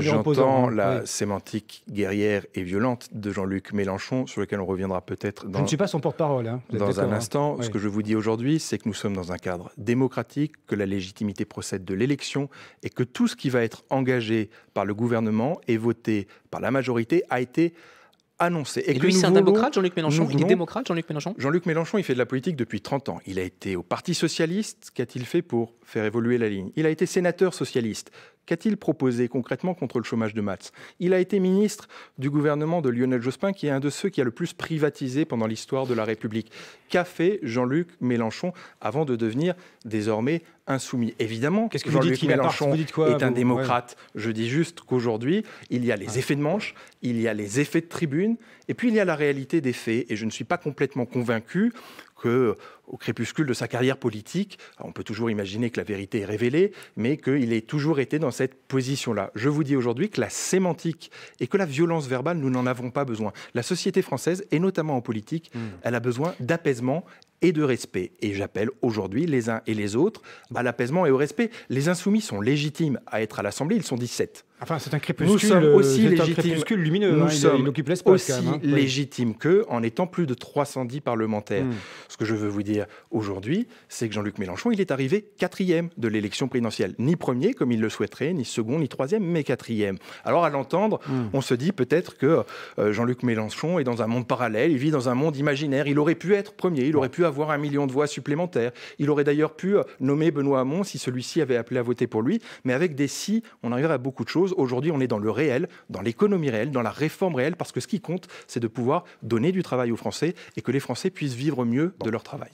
J'entends hein, la sémantique guerrière et violente de Jean-Luc Mélenchon, sur lequel on reviendra peut-être dans... Je ne suis pas son porte-parole. Hein, dans un hein. instant, ce que je vous dis aujourd'hui, c'est que nous sommes dans un cadre démocratique, que la légitimité procède de l'élection et que tout ce qui va être engagé par le gouvernement et voté par la majorité a été annoncé. Et, lui, c'est un démocrate, Jean-Luc Mélenchon Il est démocrate, Jean-Luc Mélenchon Jean-Luc Mélenchon, il fait de la politique depuis 30 ans. Il a été au Parti socialiste. Qu'a-t-il fait pour faire évoluer la ligne Il a été sénateur socialiste. Qu'a-t-il proposé concrètement contre le chômage de maths Il a été ministre du gouvernement de Lionel Jospin, qui est un de ceux qui a le plus privatisé pendant l'histoire de la République. Qu'a fait Jean-Luc Mélenchon avant de devenir désormais insoumis Évidemment, qu'est-ce que Jean-Luc Mélenchon quoi, est un démocrate. Je dis juste qu'aujourd'hui, il y a les ah. effets de manche, il y a les effets de tribune, et puis il y a la réalité des faits. Et je ne suis pas complètement convaincu que au crépuscule de sa carrière politique, on peut toujours imaginer que la vérité est révélée, mais qu'il ait toujours été dans cette position-là. Je vous dis aujourd'hui que la sémantique et que la violence verbale, nous n'en avons pas besoin. La société française, et notamment en politique, hmm. elle a besoin d'apaisement et de respect. Et j'appelle aujourd'hui les uns et les autres à l'apaisement et au respect. Les insoumis sont légitimes à être à l'Assemblée, ils sont 17. Enfin, c'est un crépuscule. Nous sommes euh, aussi légitimes. lumineux. en étant plus de 310 parlementaires. Hmm. Ce que je veux vous dire aujourd'hui, c'est que Jean-Luc Mélenchon, il est arrivé quatrième de l'élection présidentielle. Ni premier, comme il le souhaiterait, ni second, ni troisième, mais quatrième. Alors, à l'entendre, hmm. on se dit peut-être que euh, Jean-Luc Mélenchon est dans un monde parallèle, il vit dans un monde imaginaire. Il aurait pu être premier, il aurait pu avoir un million de voix supplémentaires. Il aurait d'ailleurs pu euh, nommer Benoît Hamon si celui-ci avait appelé à voter pour lui. Mais avec des si, on arriverait à beaucoup de choses Aujourd'hui, on est dans le réel, dans l'économie réelle, dans la réforme réelle, parce que ce qui compte, c'est de pouvoir donner du travail aux Français et que les Français puissent vivre mieux de leur travail.